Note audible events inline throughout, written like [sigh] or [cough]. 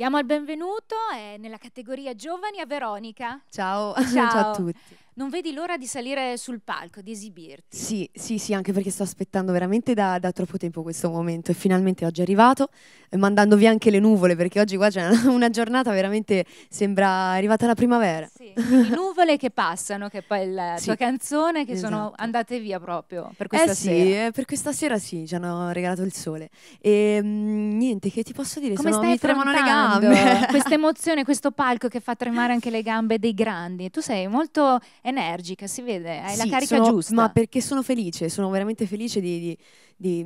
Diamo il benvenuto eh, nella categoria giovani a Veronica. Ciao, ciao, [laughs] ciao a tutti non vedi l'ora di salire sul palco, di esibirti. Sì, sì, sì, anche perché sto aspettando veramente da, da troppo tempo questo momento e finalmente oggi è arrivato, eh, mandando via anche le nuvole, perché oggi qua c'è [laughs] una, giornata veramente, sembra arrivata la primavera. Sì, [laughs] nuvole che passano, che poi la sì, tua canzone, che esatto. sono andate via proprio per eh questa eh sì, sera. Eh, per questa sera sì, ci hanno regalato il sole. E ehm, niente, che ti posso dire? Come sono, stai mi tremano le gambe. Questa [laughs] emozione, questo palco che fa tremare anche le gambe dei grandi. Tu sei molto energica, si vede, hai sì, la carica sono, giusta. Ma perché sono felice, sono veramente felice di, di,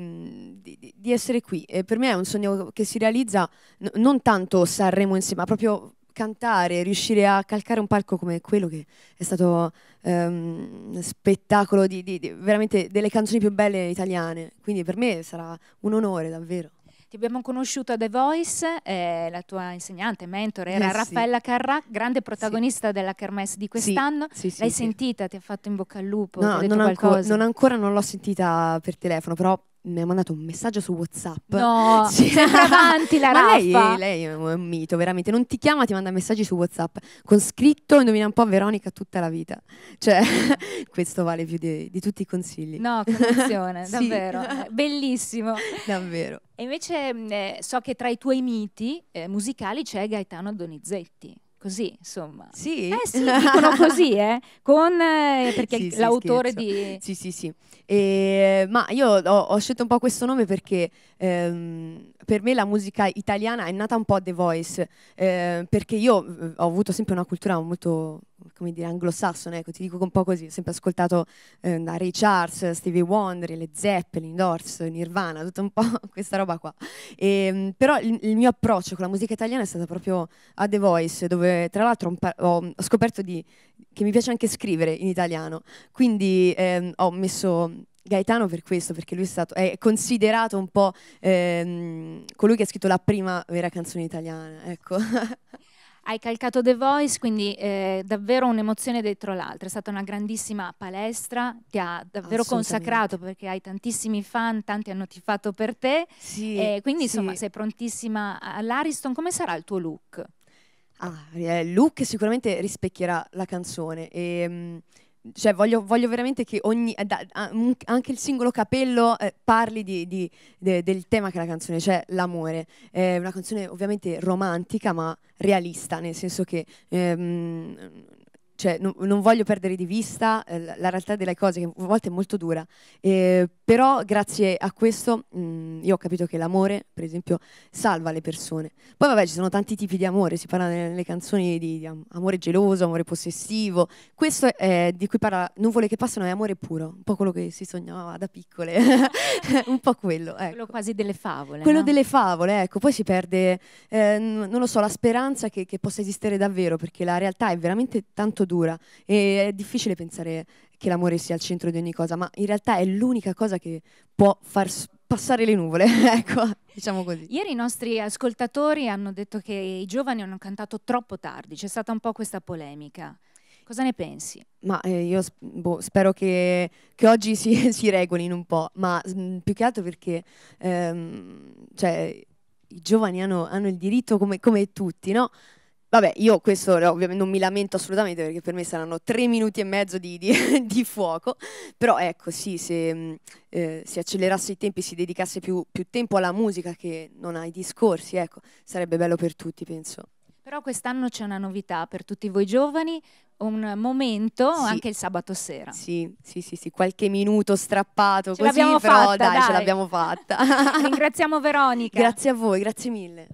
di, di essere qui. E per me è un sogno che si realizza non tanto Sanremo insieme, ma proprio cantare, riuscire a calcare un palco come quello che è stato um, spettacolo di, di, di, veramente delle canzoni più belle italiane. Quindi per me sarà un onore davvero. Ti abbiamo conosciuto a The Voice, eh, la tua insegnante, mentore, era eh, Raffaella Carrà, grande protagonista sì. della Kermesse di quest'anno. Sì, L'hai sentita? Ti ha fatto in bocca al lupo? No, non, anco, non ancora non l'ho sentita per telefono, però mi ha mandato un messaggio su WhatsApp. No, [laughs] sì. sempre avanti la [laughs] Ma Raffa. lei, lei è un mito, veramente. Non ti chiama, ti manda messaggi su WhatsApp con scritto, indovina un po', Veronica tutta la vita. Cioè, [laughs] questo vale più di, di tutti i consigli. No, condizione, davvero. Bellissimo. Davvero. E invece mm, eh, so che tra i tuoi miti eh, musicali c'è Gaetano Donizetti così, insomma. Sì? Eh sì, dicono così, eh? Con, eh, [laughs] perché sì, l'autore sì, di... Sì, sì, sì. E, ma io ho, ho, scelto un po' questo nome perché ehm, per me la musica italiana è nata un po' a The Voice, eh, perché io eh, ho avuto sempre una cultura molto come dire, anglosassone, ecco, ti dico un po' così, ho sempre ascoltato eh, Ray Charles, Stevie Wonder, le Zeppelin, Doors, Nirvana, tutta un po' [laughs] questa roba qua. E, ehm, però il, il, mio approccio con la musica italiana è stato proprio a The Voice, dove tra l'altro ho, ho scoperto di, che mi piace anche scrivere in italiano, quindi ehm, ho messo Gaetano per questo, perché lui è, stato, è considerato un po' ehm, colui che ha scritto la prima vera canzone italiana, ecco. [laughs] Hai calcato The Voice, quindi eh, davvero un'emozione dentro l'altra, è stata una grandissima palestra, ti ha davvero consacrato perché hai tantissimi fan, tanti hanno tifato per te, sì, eh, quindi sì. insomma sei prontissima all'Ariston, come sarà il tuo look? Ah, eh, il look sicuramente rispecchierà la canzone e, ehm, cioè voglio, voglio, veramente che ogni, eh, da, anche il singolo capello eh, parli di, di, de, del tema che è la canzone, cioè l'amore. È una canzone ovviamente romantica ma realista, nel senso che ehm, cioè, no, non voglio perdere di vista eh, la realtà delle cose, che a volte è molto dura, eh, però grazie a questo mh, mm, io ho capito che l'amore, per esempio, salva le persone. Poi vabbè, ci sono tanti tipi di amore, si parla nelle canzoni di, di amore geloso, amore possessivo, questo è, di cui parla Non vuole che passano è amore puro, un po' quello che si sognava da piccole, [laughs] un po' quello. Ecco. Quello quasi delle favole. Quello no? delle favole, ecco, poi si perde, eh, non lo so, la speranza che, che possa esistere davvero, perché la realtà è veramente tanto molto dura e è difficile pensare che l'amore sia al centro di ogni cosa, ma in realtà è l'unica cosa che può far passare le nuvole, [laughs] ecco, diciamo così. Ieri i nostri ascoltatori hanno detto che i giovani hanno cantato troppo tardi, c'è stata un po' questa polemica. Cosa ne pensi? Ma eh, io boh, spero che, che oggi si, [laughs] si, regolino un po', ma mh, più che altro perché ehm, cioè, i giovani hanno, hanno il diritto, come, come tutti, no? Vabbè, io questo ovviamente non mi lamento assolutamente perché per me saranno tre minuti e mezzo di, di, [laughs] di fuoco, però ecco sì, se mm, eh, si accelerasse i tempi, si dedicasse più, più tempo alla musica che non ai discorsi, ecco, sarebbe bello per tutti, penso. Però quest'anno c'è una novità per tutti voi giovani, un momento sì. anche il sabato sera. Sì, sì, sì, sì, qualche minuto strappato ce così, però fatta, dai, dai, ce l'abbiamo fatta. [laughs] Ringraziamo Veronica. Grazie a voi, grazie mille.